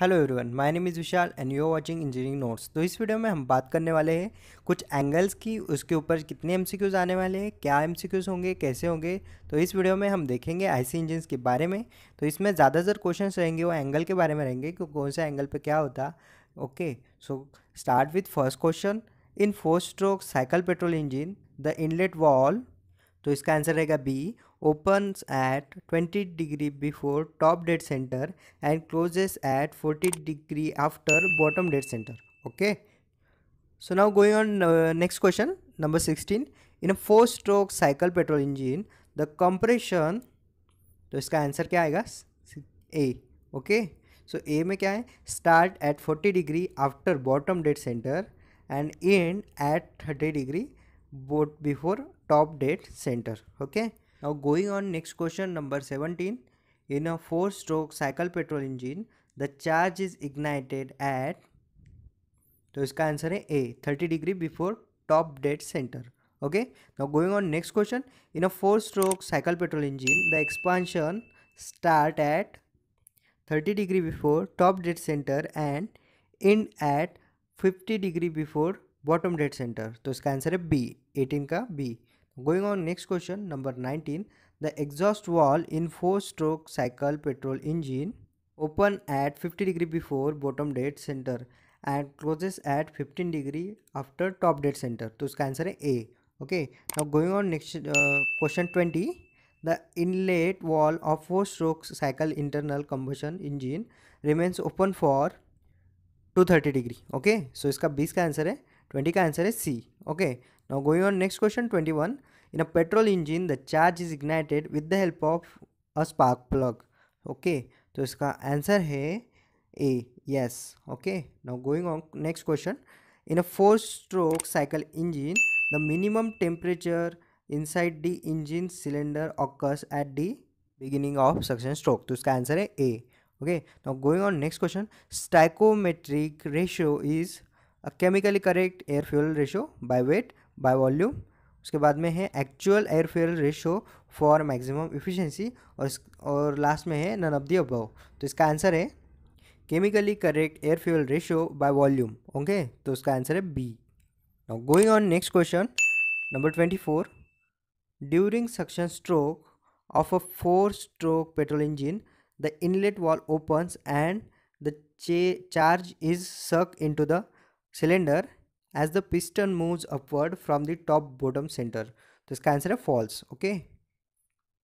Hello everyone my name is Vishal and you are watching engineering notes तो इस video में हम बात करने वाले हैं कुछ एंगल्स की उसके ऊपर कितने एमसीक्यूज़ आने वाले हैं क्या एमसीक्यूज़ होंगे कैसे होंगे तो इस वीडियो में हम देखेंगे आईसी इंजिन के बारे में तो इसमें ज़्यादातर क्वेश्चन रहेंगे वो एंगल के बारे में रहेंगे कि कौन से एंगल पर क्या होता okay so start with first question in four stroke cycle petrol engine the inlet valve तो इसका आंसर रहेगा B open at 20 degree before top dead centre and closes at 40 degree after bottom dead centre okay so now going on next question number 16 in a four stroke cycle petrol engine the compression तो इसका answer क्या आएगा ए okay so ए में क्या है start at 40 degree after bottom dead centre and and at 30 degree Both before top dead center okay now going on next question number 17 in a four stroke cycle petrol engine the charge is ignited at तो इसका answer है A 30 degree before top dead centre okay now going on next question in a four stroke cycle petrol engine the expansion start at 30 degree before top dead centre and and at 50 degree before bottom dead centre तो इसका answer है B eighteen का B going on next question number nineteen the exhaust valve in four stroke cycle petrol engine open at fifty degree before bottom dead centre and closes at fifteen degree after top dead centre तो इसका answer है A okay now going on next question twenty the inlet valve of four stroke cycle internal combustion engine remains open for two thirty degree okay so इसका बीस का answer है 20 का answer है सी okay now going on next question 21 in a petrol engine the charge is ignited with the help of a spark plug okay तो इसका answer है A yes okay now going on next question in a four stroke cycle engine the minimum temperature inside the engine cylinder occurs at the beginning of suction stroke तो इसका answer है A okay now going on next question stoichiometric ratio is a chemically correct air fuel ratio by weight by volume उसके बाद में है actual air fuel ratio for maximum efficiency और और last में है नन ऑफ दी अबव तो इसका आंसर है chemically correct air fuel ratio by volume okay तो उसका आंसर है B now going on next question number twenty four during suction stroke of a four stroke petrol engine the inlet valve opens and the चे charge is suck into the cylinder as the piston moves upward from the top bottom centre तो इसका answer है false okay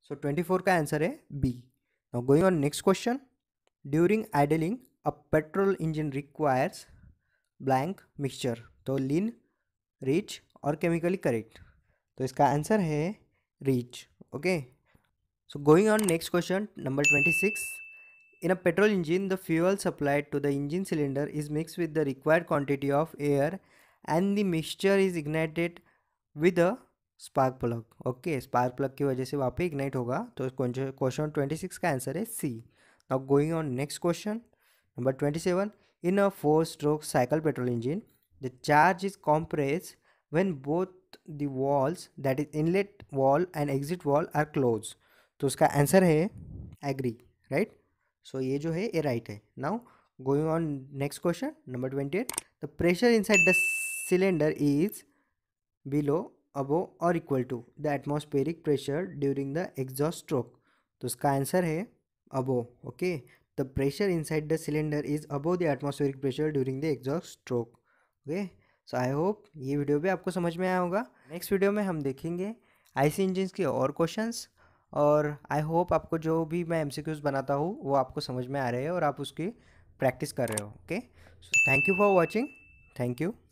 so twenty four का answer है B now going on next question during idling a petrol engine requires blank mixture तो lean rich और chemically correct तो इसका answer है rich okay so going on next question number twenty six In a petrol engine, the fuel supplied to the engine cylinder is mixed with the required quantity of air and the mixture is ignited with a spark plug okay spark plug की वजह से वहाँ पे ignite होगा तो question twenty six का answer है C now going on next question number twenty seven in a four stroke cycle petrol engine the charge is compress when both the walls that is inlet wall and exit wall are closed तो उसका answer है agree right right? सो ये जो है ये right है now going on next question number twenty eight the pressure inside the cylinder is below above और equal to the atmospheric pressure during the exhaust stroke तो इसका answer है above okay the pressure inside the cylinder is above the atmospheric pressure during the exhaust stroke okay so I hope ये video भी आपको समझ में आया होगा नेक्स्ट वीडियो में हम देखेंगे आईसी इंजिन के और क्वेश्चंस और आई होप आपको जो भी मैं एम बनाता हूँ वो आपको समझ में आ रहे हैं और आप उसकी प्रैक्टिस कर रहे हो okay so thank you for watching thank you